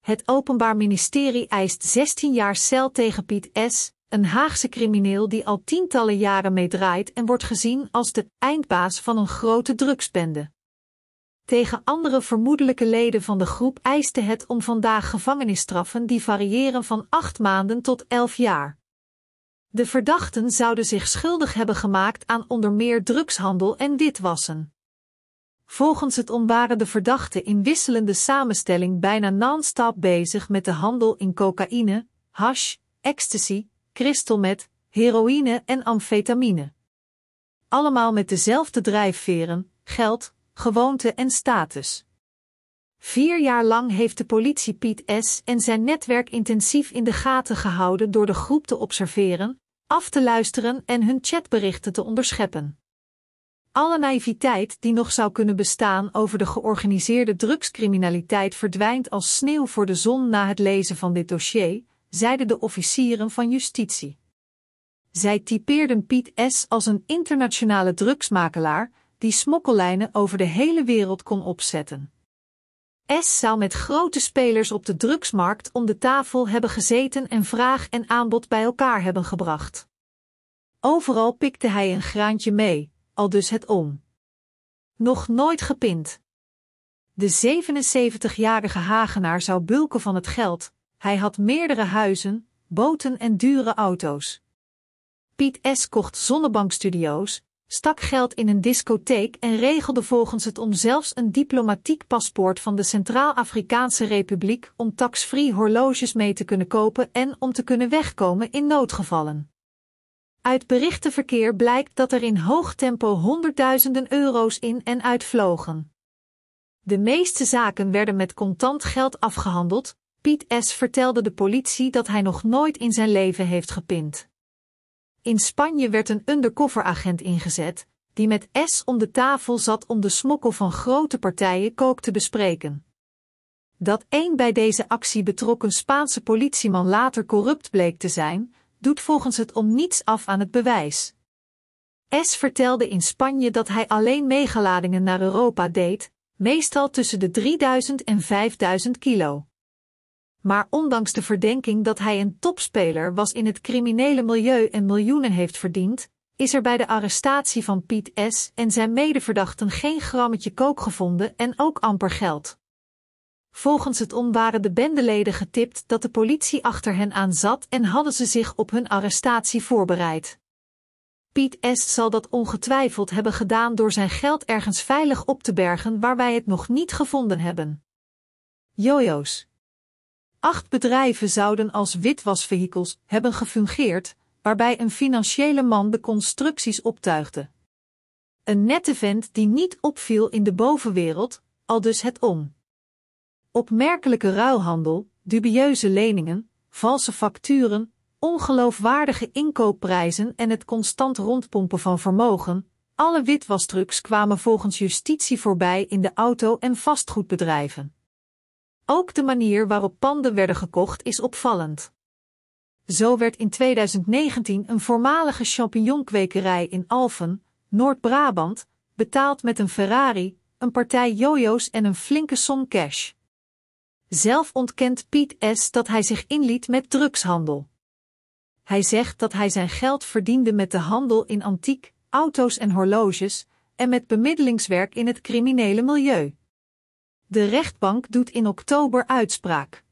Het Openbaar Ministerie eist 16 jaar cel tegen Piet S., een Haagse crimineel die al tientallen jaren meedraait en wordt gezien als de eindbaas van een grote drugsbende. Tegen andere vermoedelijke leden van de groep eiste het om vandaag gevangenisstraffen die variëren van 8 maanden tot 11 jaar. De verdachten zouden zich schuldig hebben gemaakt aan onder meer drugshandel en witwassen volgens het de verdachte in wisselende samenstelling bijna non-stop bezig met de handel in cocaïne, hash, ecstasy, kristalmet, heroïne en amfetamine. Allemaal met dezelfde drijfveren, geld, gewoonte en status. Vier jaar lang heeft de politie Piet S. en zijn netwerk intensief in de gaten gehouden door de groep te observeren, af te luisteren en hun chatberichten te onderscheppen. Alle naïviteit die nog zou kunnen bestaan over de georganiseerde drugscriminaliteit verdwijnt als sneeuw voor de zon na het lezen van dit dossier, zeiden de officieren van justitie. Zij typeerden Piet S. als een internationale drugsmakelaar die smokkellijnen over de hele wereld kon opzetten. S zou met grote spelers op de drugsmarkt om de tafel hebben gezeten en vraag en aanbod bij elkaar hebben gebracht. Overal pikte hij een graantje mee, dus het om. Nog nooit gepind. De 77-jarige Hagenaar zou bulken van het geld, hij had meerdere huizen, boten en dure auto's. Piet S. kocht zonnebankstudio's, stak geld in een discotheek en regelde volgens het om zelfs een diplomatiek paspoort van de Centraal-Afrikaanse Republiek om tax-free horloges mee te kunnen kopen en om te kunnen wegkomen in noodgevallen. Uit berichtenverkeer blijkt dat er in hoog tempo honderdduizenden euro's in en uitvlogen. De meeste zaken werden met contant geld afgehandeld. Piet S. vertelde de politie dat hij nog nooit in zijn leven heeft gepind. In Spanje werd een undercoveragent ingezet, die met S om de tafel zat om de smokkel van grote partijen kook te bespreken. Dat één bij deze actie betrokken Spaanse politieman later corrupt bleek te zijn, doet volgens het om niets af aan het bewijs. S vertelde in Spanje dat hij alleen meegeladingen naar Europa deed, meestal tussen de 3000 en 5000 kilo. Maar ondanks de verdenking dat hij een topspeler was in het criminele milieu en miljoenen heeft verdiend, is er bij de arrestatie van Piet S. en zijn medeverdachten geen grammetje kook gevonden en ook amper geld. Volgens het OM waren de bendeleden getipt dat de politie achter hen aan zat en hadden ze zich op hun arrestatie voorbereid. Piet S. zal dat ongetwijfeld hebben gedaan door zijn geld ergens veilig op te bergen waar wij het nog niet gevonden hebben. Jojo's. Acht bedrijven zouden als witwasvehikels hebben gefungeerd, waarbij een financiële man de constructies optuigde. Een nette vent die niet opviel in de bovenwereld, al dus het om. Opmerkelijke ruilhandel, dubieuze leningen, valse facturen, ongeloofwaardige inkoopprijzen en het constant rondpompen van vermogen, alle witwasdrugs kwamen volgens justitie voorbij in de auto- en vastgoedbedrijven. Ook de manier waarop panden werden gekocht is opvallend. Zo werd in 2019 een voormalige champignonkwekerij in Alphen, Noord-Brabant, betaald met een Ferrari, een partij jojo's en een flinke som cash. Zelf ontkent Piet S. dat hij zich inliet met drugshandel. Hij zegt dat hij zijn geld verdiende met de handel in antiek, auto's en horloges en met bemiddelingswerk in het criminele milieu. De rechtbank doet in oktober uitspraak.